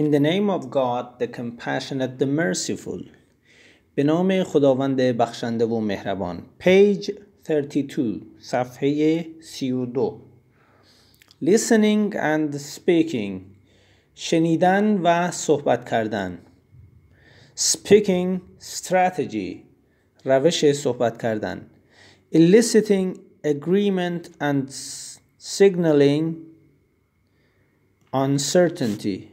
In the name of God, the compassionate, the merciful. به نام خداوند بخشنده و مهربان. Page 32, صفحه 32. Listening and speaking. شنیدن و صحبت کردن. Speaking strategy. روش صحبت کردن. Eliciting agreement and signaling uncertainty.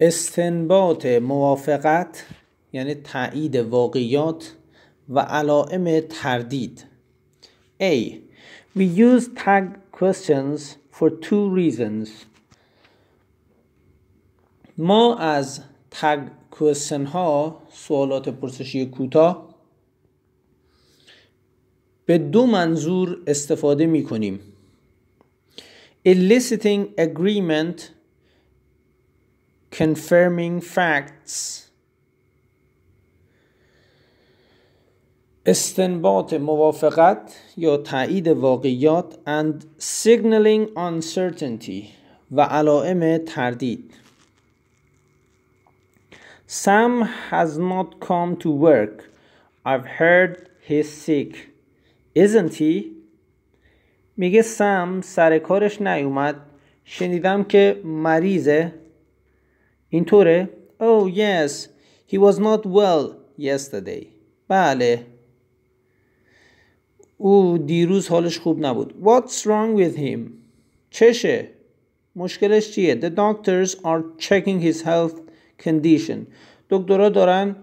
استنباط موافقت یعنی تایید واقعیات و علائم تردید A We use tag questions for two reasons ما از تگ کوشن ها سوالات پرسشی کوتاه به دو منظور استفاده می کنیم eliciting agreement confirming facts استنباط موافقت یا تایید واقعیات and signaling uncertainty و علائم تردید Sam has not come to work. I've heard he's sick. Isn't he? میگه سم سر کارش نیومد. شنیدم که مریضه. اینطوره؟ Oh yes, he was not well yesterday. بله. او دیروز حالش خوب نبود. What's wrong with him? چشه؟ مشکلش چیه؟ The doctors are checking his health condition. دکترها دارن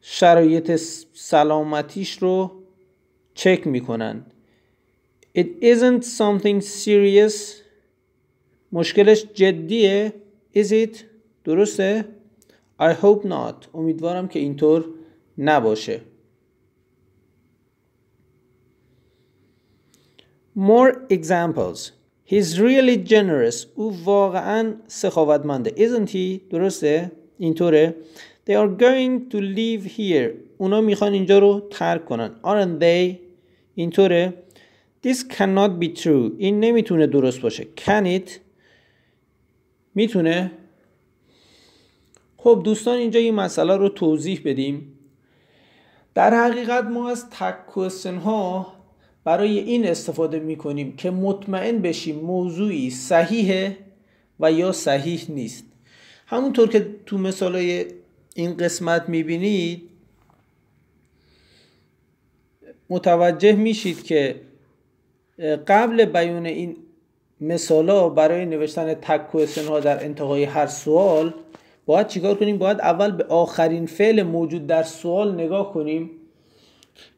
شرایط سلامتیش رو چک میکنن. It isn't something serious. مشکلش جدیه. Is it? درسته؟ I hope not امیدوارم که اینطور نباشه More examples He's really generous او واقعا سخاوتمنده Isn't he؟ درسته؟ اینطوره They are going to leave here اونا میخوان اینجا رو ترک کنن Aren't they؟ اینطوره This cannot be true این نمیتونه درست باشه Can it؟ میتونه خب دوستان اینجا این مسئله رو توضیح بدیم در حقیقت ما از تک ها برای این استفاده می کنیم که مطمئن بشیم موضوعی صحیحه و یا صحیح نیست همونطور که تو های این قسمت می بینید متوجه میشید که قبل بیان این مثالا برای نوشتن تک ها در انتهای هر سوال باید چیکار کنیم باید اول به آخرین فعل موجود در سوال نگاه کنیم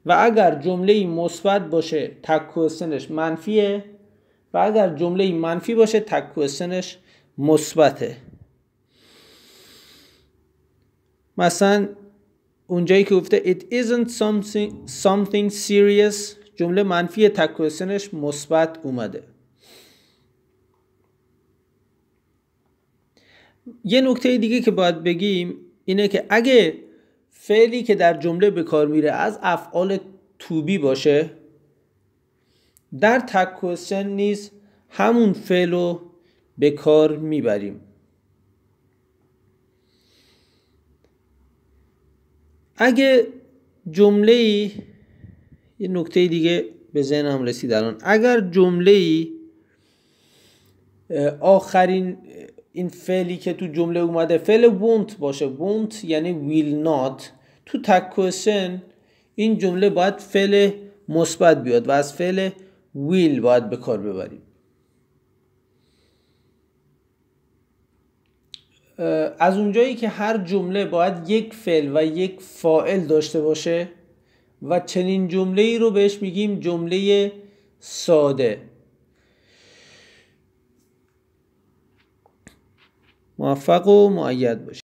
و اگر جمله مثبت باشه تک منفیه و اگر جمله منفی باشه تک مثبته مثلا اونجایی که گفته it isn't something something serious جمله منفی تک مثبت اومده یه نکته دیگه که باید بگیم اینه که اگه فعلی که در جمله به کار میره از افعال توبی باشه در تک کوشن نیز همون فعل رو به کار میبریم اگه جمله ای یه نکته دیگه به ذهنم رسید الان اگر جمله ای آخرین این فعلی که تو جمله اومده فعل won't باشه ونت یعنی will not تو تک کوشن این جمله باید فعل مثبت بیاد و از فعل will باید به کار ببریم از اونجایی که هر جمله باید یک فعل و یک فاعل داشته باشه و چنین جمله ای رو بهش میگیم جمله ساده موفق و معید باشید